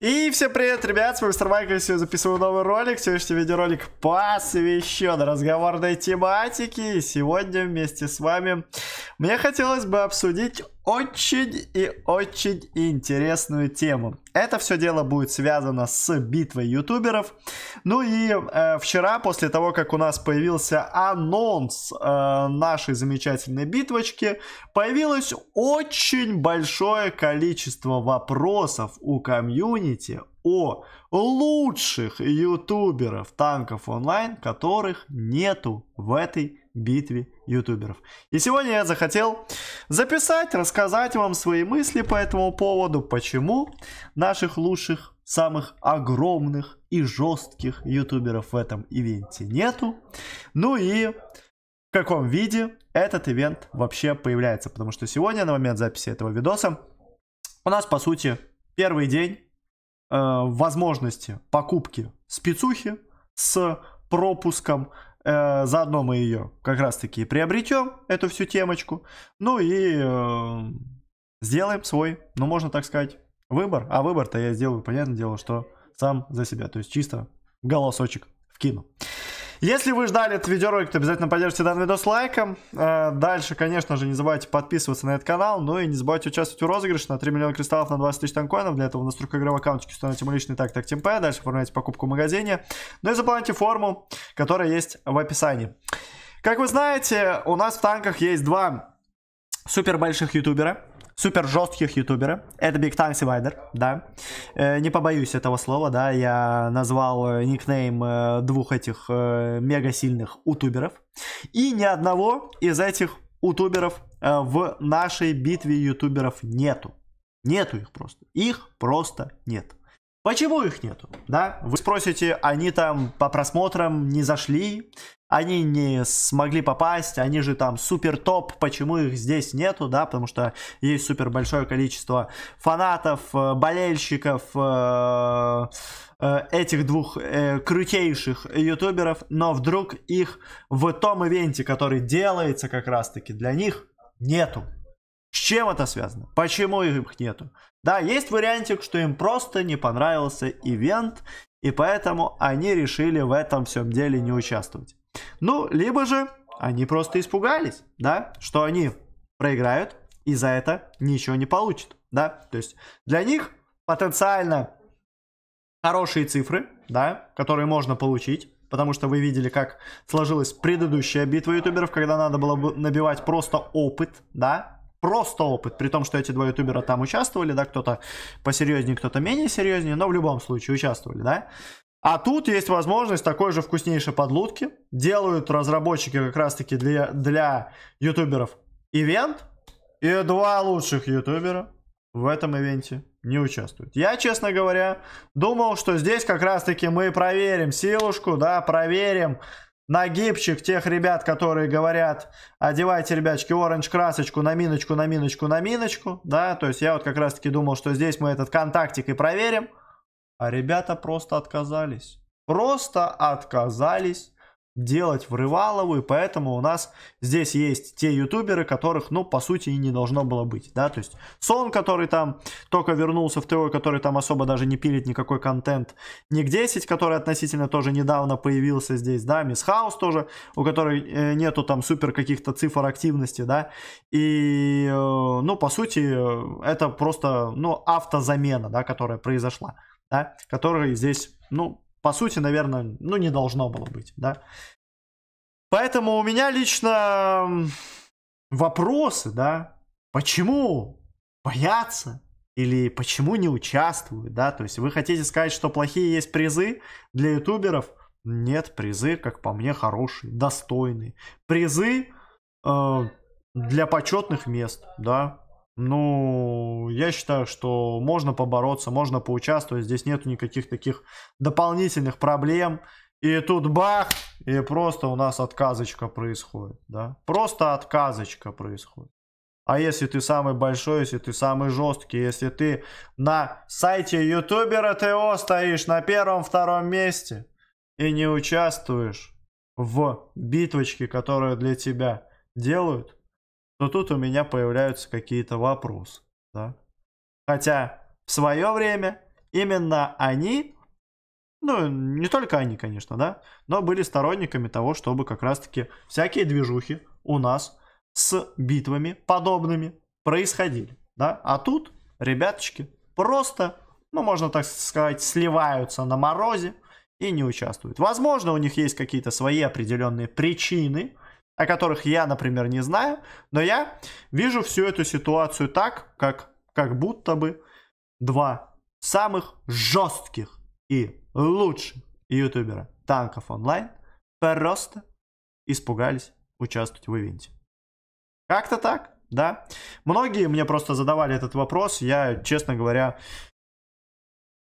И всем привет, ребят, с вами Мистер Майкл, сегодня записываю новый ролик, сегодняшний видеоролик посвящен разговорной тематике, и сегодня вместе с вами мне хотелось бы обсудить очень и очень интересную тему. Это все дело будет связано с битвой ютуберов. Ну и э, вчера, после того, как у нас появился анонс э, нашей замечательной битвочки, появилось очень большое количество вопросов у комьюнити о лучших ютуберов танков онлайн, которых нету в этой битве ютуберов. И сегодня я захотел записать, рассказать вам свои мысли по этому поводу, почему наших лучших, самых огромных и жестких ютуберов в этом ивенте нету. Ну и в каком виде этот ивент вообще появляется. Потому что сегодня, на момент записи этого видоса, у нас, по сути, первый день Э, возможности покупки спецухи с пропуском. Э, заодно мы ее как раз таки приобретем, эту всю темочку. Ну и э, сделаем свой, ну можно так сказать, выбор. А выбор-то я сделаю, понятное дело, что сам за себя. То есть чисто голосочек вкину. Если вы ждали этот видеоролик, то обязательно поддержите данный видос лайком. Э, дальше, конечно же, не забывайте подписываться на этот канал, ну и не забывайте участвовать в розыгрыше на 3 миллиона кристаллов на 20 тысяч танкоинов. Для этого у нас только игровой аккаунтчик установите мой личный так так ТМП, э. дальше оформляйте покупку в магазине, ну и заполняйте форму, которая есть в описании. Как вы знаете, у нас в танках есть два супер больших ютубера супер жестких ютуберы. Это Big Time Свайдер, да. Э, не побоюсь этого слова, да. Я назвал э, никнейм э, двух этих э, мега сильных утуберов. И ни одного из этих ютуберов в нашей битве ютуберов нету. Нету их просто. Их просто нет. Почему их нету? Да? Вы спросите, они там по просмотрам не зашли, они не смогли попасть, они же там супер топ, почему их здесь нету, да, потому что есть супер большое количество фанатов, э, болельщиков, э, э, этих двух э, крутейших ютуберов, но вдруг их в том ивенте, который делается как раз-таки для них, нету. С чем это связано? Почему их нету? Да, есть вариантик, что им просто не понравился ивент, и поэтому они решили в этом всем деле не участвовать. Ну, либо же они просто испугались, да, что они проиграют и за это ничего не получат, да. То есть для них потенциально хорошие цифры, да, которые можно получить, потому что вы видели, как сложилась предыдущая битва ютуберов, когда надо было набивать просто опыт, да, просто опыт, при том, что эти два ютубера там участвовали, да, кто-то посерьезнее, кто-то менее серьезнее, но в любом случае участвовали, да. А тут есть возможность такой же вкуснейшей подлудки. Делают разработчики как раз-таки для, для ютуберов ивент, и два лучших ютубера в этом ивенте не участвуют. Я, честно говоря, думал, что здесь как раз-таки мы проверим силушку, да, проверим Нагибчик тех ребят, которые говорят, одевайте, ребячки, оранж красочку на миночку, на миночку, на миночку, да, то есть я вот как раз таки думал, что здесь мы этот контактик и проверим, а ребята просто отказались, просто отказались делать врываловую, поэтому у нас здесь есть те ютуберы, которых, ну, по сути, и не должно было быть, да, то есть Сон, который там только вернулся в ТО, который там особо даже не пилит никакой контент, Ник 10, который относительно тоже недавно появился здесь, да, Мисс Хаус тоже, у которой э, нету там супер каких-то цифр активности, да, и, э, ну, по сути, это просто, ну, автозамена, да, которая произошла, да, которая здесь, ну, по сути, наверное, ну, не должно было быть, да. Поэтому у меня лично вопросы, да, почему боятся или почему не участвуют, да, то есть вы хотите сказать, что плохие есть призы для ютуберов? Нет, призы, как по мне, хорошие, достойные. Призы э, для почетных мест, да, ну, я считаю, что можно побороться, можно поучаствовать. Здесь нету никаких таких дополнительных проблем. И тут бах, и просто у нас отказочка происходит, да. Просто отказочка происходит. А если ты самый большой, если ты самый жесткий, если ты на сайте ютубера ТО стоишь на первом-втором месте и не участвуешь в битвочке, которую для тебя делают, то тут у меня появляются какие-то вопросы. Да? Хотя в свое время именно они, ну не только они, конечно, да, но были сторонниками того, чтобы как раз-таки всякие движухи у нас с битвами подобными происходили. Да? А тут ребяточки просто, ну можно так сказать, сливаются на морозе и не участвуют. Возможно, у них есть какие-то свои определенные причины, о которых я, например, не знаю, но я вижу всю эту ситуацию так, как, как будто бы два самых жестких и лучших ютубера танков онлайн просто испугались участвовать в ивенте. Как-то так, да. Многие мне просто задавали этот вопрос, я, честно говоря,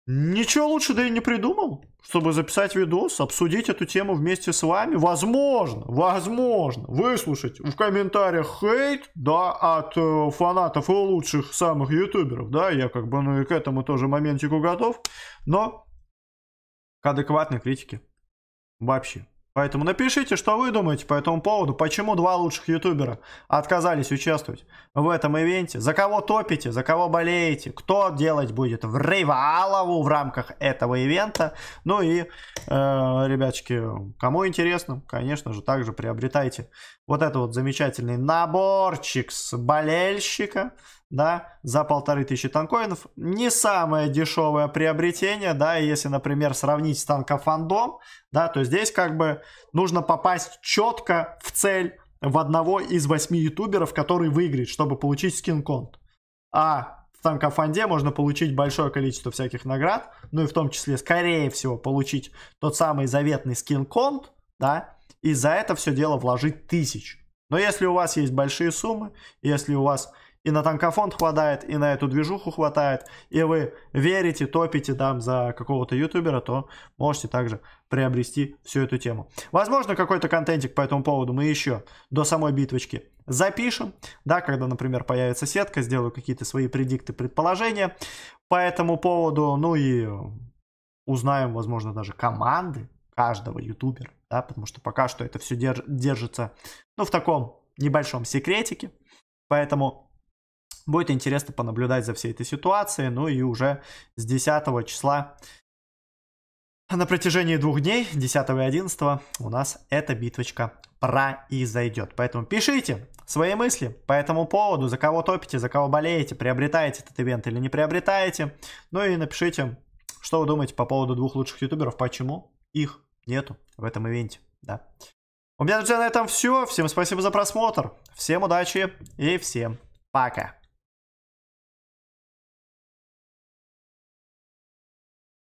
Ничего лучше да и не придумал, чтобы записать видос, обсудить эту тему вместе с вами. Возможно, возможно, выслушать в комментариях хейт, да, от э, фанатов и лучших самых ютуберов, да, я как бы, ну и к этому тоже моментику готов, но к адекватной критике вообще. Поэтому напишите, что вы думаете по этому поводу, почему два лучших ютубера отказались участвовать в этом ивенте, за кого топите, за кого болеете, кто делать будет в Рейвалову в рамках этого ивента. Ну и, э, ребяточки, кому интересно, конечно же, также приобретайте вот этот вот замечательный наборчик с болельщика да, за полторы тысячи танкоинов. Не самое дешевое приобретение, да, и если, например, сравнить с танкофандом, да, то здесь как бы нужно попасть четко в цель в одного из восьми ютуберов, который выиграет, чтобы получить скин-конт. А в танка фонде можно получить большое количество всяких наград, ну и в том числе, скорее всего, получить тот самый заветный скин-конт, да, и за это все дело вложить тысяч. Но если у вас есть большие суммы, если у вас и на танкофонд хватает, и на эту движуху хватает, и вы верите, топите там за какого-то ютубера, то можете также приобрести всю эту тему. Возможно, какой-то контентик по этому поводу мы еще до самой битвочки запишем, да, когда, например, появится сетка, сделаю какие-то свои предикты, предположения по этому поводу, ну и узнаем, возможно, даже команды каждого ютубера, да, потому что пока что это все держ держится, ну, в таком небольшом секретике, поэтому Будет интересно понаблюдать за всей этой ситуацией. Ну и уже с 10 числа на протяжении двух дней, 10 и 11, у нас эта битвочка произойдет. Поэтому пишите свои мысли по этому поводу, за кого топите, за кого болеете, приобретаете этот ивент или не приобретаете. Ну и напишите, что вы думаете по поводу двух лучших ютуберов, почему их нету в этом ивенте. Да. У меня, друзья, на этом все. Всем спасибо за просмотр. Всем удачи и всем пока.